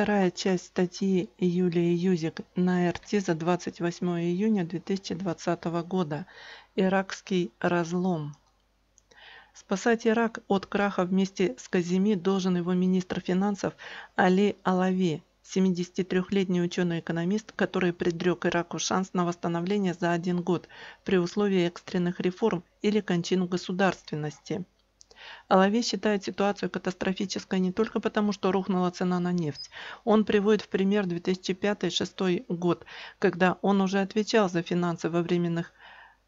Вторая часть статьи Юлии Юзик на РТ за 28 июня 2020 года. Иракский разлом. Спасать Ирак от краха вместе с Казими должен его министр финансов Али Алави, 73-летний ученый-экономист, который предрек Ираку шанс на восстановление за один год при условии экстренных реформ или кончину государственности – Оловей а считает ситуацию катастрофической не только потому, что рухнула цена на нефть. Он приводит в пример 2005-2006 год, когда он уже отвечал за финансы во временных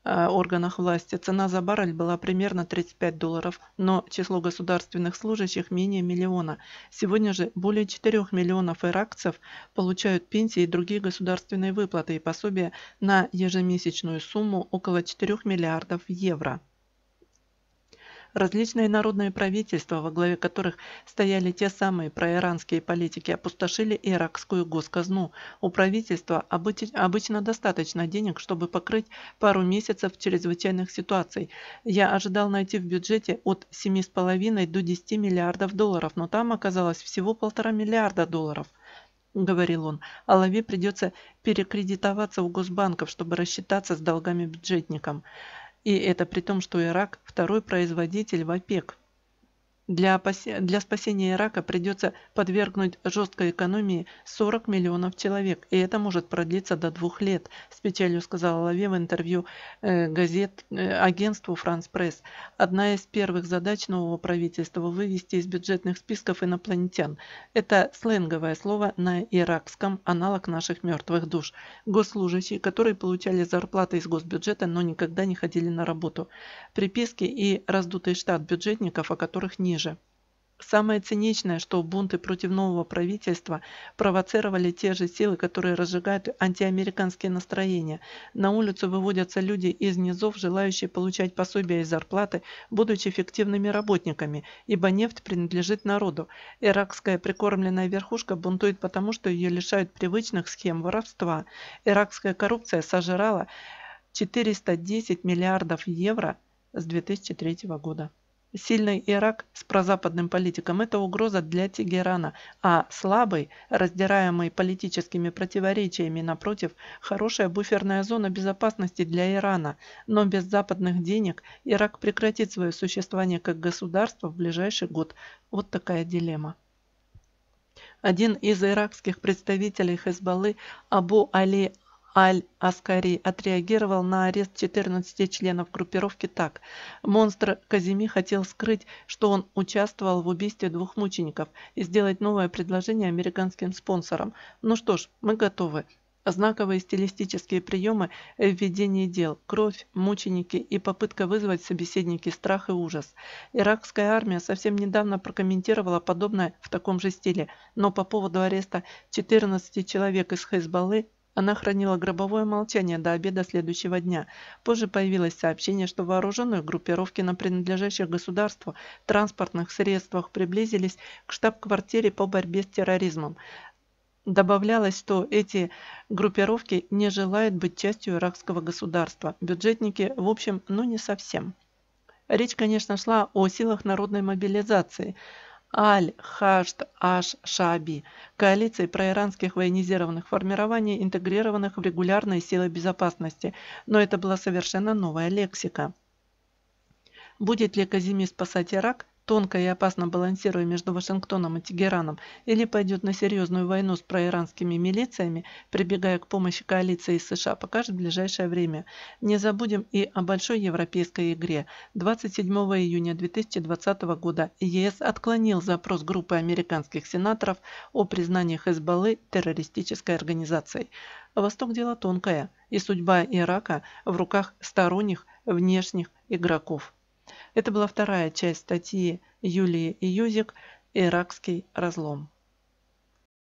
э, органах власти. Цена за баррель была примерно 35 долларов, но число государственных служащих менее миллиона. Сегодня же более 4 миллионов иракцев получают пенсии и другие государственные выплаты и пособия на ежемесячную сумму около 4 миллиардов евро. Различные народные правительства, во главе которых стояли те самые проиранские политики, опустошили иракскую госказну. У правительства обычно достаточно денег, чтобы покрыть пару месяцев чрезвычайных ситуаций. Я ожидал найти в бюджете от 7,5 до 10 миллиардов долларов, но там оказалось всего полтора миллиарда долларов. — говорил он, а — Алаве придется перекредитоваться у госбанков, чтобы рассчитаться с долгами бюджетникам. И это при том, что Ирак – второй производитель в ОПЕК. Для, опасе... для спасения Ирака придется подвергнуть жесткой экономии 40 миллионов человек, и это может продлиться до двух лет, с печалью сказала Лави в интервью э, газет, э, агентству «Франс Пресс». Одна из первых задач нового правительства – вывести из бюджетных списков инопланетян. Это сленговое слово на иракском, аналог наших мертвых душ. Госслужащие, которые получали зарплаты из госбюджета, но никогда не ходили на работу. Приписки и раздутый штат бюджетников, о которых ниже ниже. Самое циничное, что бунты против нового правительства провоцировали те же силы, которые разжигают антиамериканские настроения. На улицу выводятся люди из низов, желающие получать пособия и зарплаты, будучи эффективными работниками, ибо нефть принадлежит народу. Иракская прикормленная верхушка бунтует потому, что ее лишают привычных схем воровства. Иракская коррупция сожрала 410 миллиардов евро с 2003 года. Сильный Ирак с прозападным политиком – это угроза для Тегерана, а слабый, раздираемый политическими противоречиями, напротив, хорошая буферная зона безопасности для Ирана, но без западных денег Ирак прекратит свое существование как государство в ближайший год. Вот такая дилемма. Один из иракских представителей Хезбаллы Абу Али Аль-Аскари отреагировал на арест 14 членов группировки так. Монстр Казими хотел скрыть, что он участвовал в убийстве двух мучеников и сделать новое предложение американским спонсорам. Ну что ж, мы готовы. Знаковые стилистические приемы в ведении дел, кровь, мученики и попытка вызвать собеседники страх и ужас. Иракская армия совсем недавно прокомментировала подобное в таком же стиле, но по поводу ареста 14 человек из Хезбаллы она хранила гробовое молчание до обеда следующего дня. Позже появилось сообщение, что вооруженные группировки на принадлежащих государству транспортных средствах приблизились к штаб-квартире по борьбе с терроризмом. Добавлялось, что эти группировки не желают быть частью иракского государства. Бюджетники, в общем, ну не совсем. Речь, конечно, шла о силах народной мобилизации – аль хашт Аш-Шаби, коалиции проиранских военизированных формирований, интегрированных в регулярные силы безопасности, но это была совершенно новая лексика. Будет ли Казими спасать Ирак, тонко и опасно балансируя между Вашингтоном и Тегераном, или пойдет на серьезную войну с проиранскими милициями, прибегая к помощи коалиции из США, покажет в ближайшее время. Не забудем и о большой европейской игре. 27 июня 2020 года ЕС отклонил запрос группы американских сенаторов о признании Хезболы террористической организацией. Восток – дело тонкое, и судьба Ирака в руках сторонних внешних игроков. Это была вторая часть статьи Юлии Июзик «Иракский разлом».